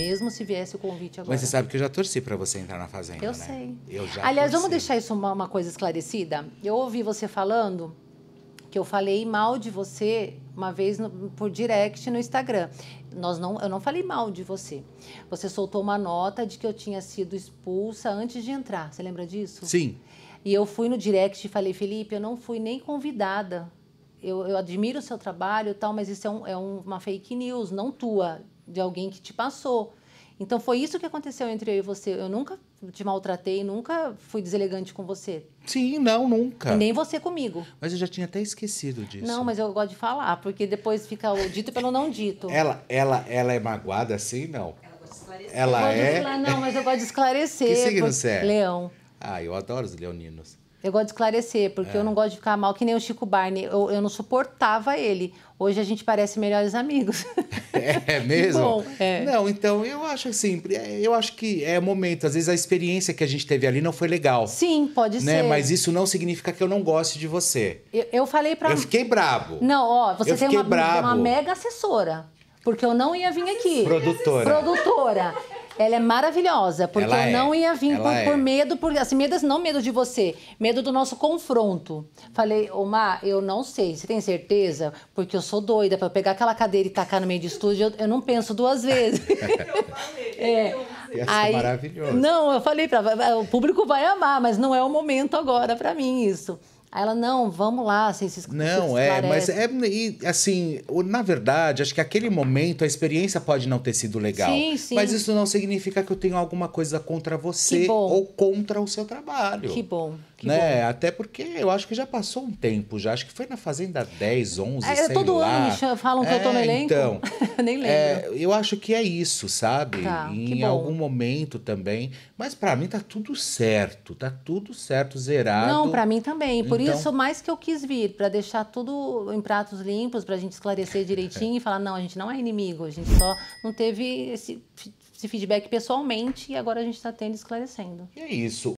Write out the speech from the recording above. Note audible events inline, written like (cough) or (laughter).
mesmo se viesse o convite agora. Mas você sabe que eu já torci para você entrar na Fazenda, Eu né? sei. Eu já Aliás, torci. vamos deixar isso uma, uma coisa esclarecida? Eu ouvi você falando que eu falei mal de você uma vez no, por direct no Instagram. Nós não, eu não falei mal de você. Você soltou uma nota de que eu tinha sido expulsa antes de entrar. Você lembra disso? Sim. E eu fui no direct e falei, Felipe, eu não fui nem convidada. Eu, eu admiro o seu trabalho e tal, mas isso é, um, é um, uma fake news, não tua, de alguém que te passou. Então foi isso que aconteceu entre eu e você. Eu nunca te maltratei, nunca fui deselegante com você. Sim, não, nunca. E nem você comigo. Mas eu já tinha até esquecido disso. Não, mas eu gosto de falar, porque depois fica o dito pelo não dito. ela, ela, ela é magoada assim, não? Ela gosta de esclarecer. Ela é. Falar, não, mas eu gosto de esclarecer. que signo você é? Leão. Ah, eu adoro os leoninos. Eu gosto de esclarecer, porque é. eu não gosto de ficar mal, que nem o Chico Barney. Eu, eu não suportava ele. Hoje a gente parece melhores amigos. (laughs) É, é mesmo? Bom, é. Não, então eu acho assim, eu acho que é momento. Às vezes a experiência que a gente teve ali não foi legal. Sim, pode né? ser. Mas isso não significa que eu não goste de você. Eu, eu falei para. Eu fiquei bravo. Não, ó, você tem uma, uma mega assessora. Porque eu não ia vir aqui. Produtora. Produtora. Ela é maravilhosa, porque ela eu é. não ia vir por, é. por, medo, por, assim, medo, não medo de você, medo do nosso confronto. Falei, Omar, eu não sei, você tem certeza? Porque eu sou doida, para pegar aquela cadeira e tacar no meio de estúdio, eu, eu não penso duas vezes. (laughs) é. Ia ser é Aí, maravilhoso. Não, eu falei para o público vai amar, mas não é o momento agora para mim isso. Aí ela, não, vamos lá, vocês se Não, é, mas é. E, assim, na verdade, acho que aquele momento a experiência pode não ter sido legal. Sim, sim. Mas isso não significa que eu tenho alguma coisa contra você ou contra o seu trabalho. Que bom. Que né? Bom. Até porque eu acho que já passou um tempo, já acho que foi na Fazenda 10, 11, é, sei todo lá. ano me falam que é, eu tô no é, elenco. Então, (laughs) nem é, lembro. É, eu acho que é isso, sabe? Tá, em algum momento também. Mas para mim tá tudo certo, tá tudo certo, zerado. Não, para mim também. Por por então... isso, mais que eu quis vir, para deixar tudo em pratos limpos, para a gente esclarecer direitinho é. e falar: não, a gente não é inimigo, a gente só não teve esse, esse feedback pessoalmente e agora a gente está tendo esclarecendo. E é isso.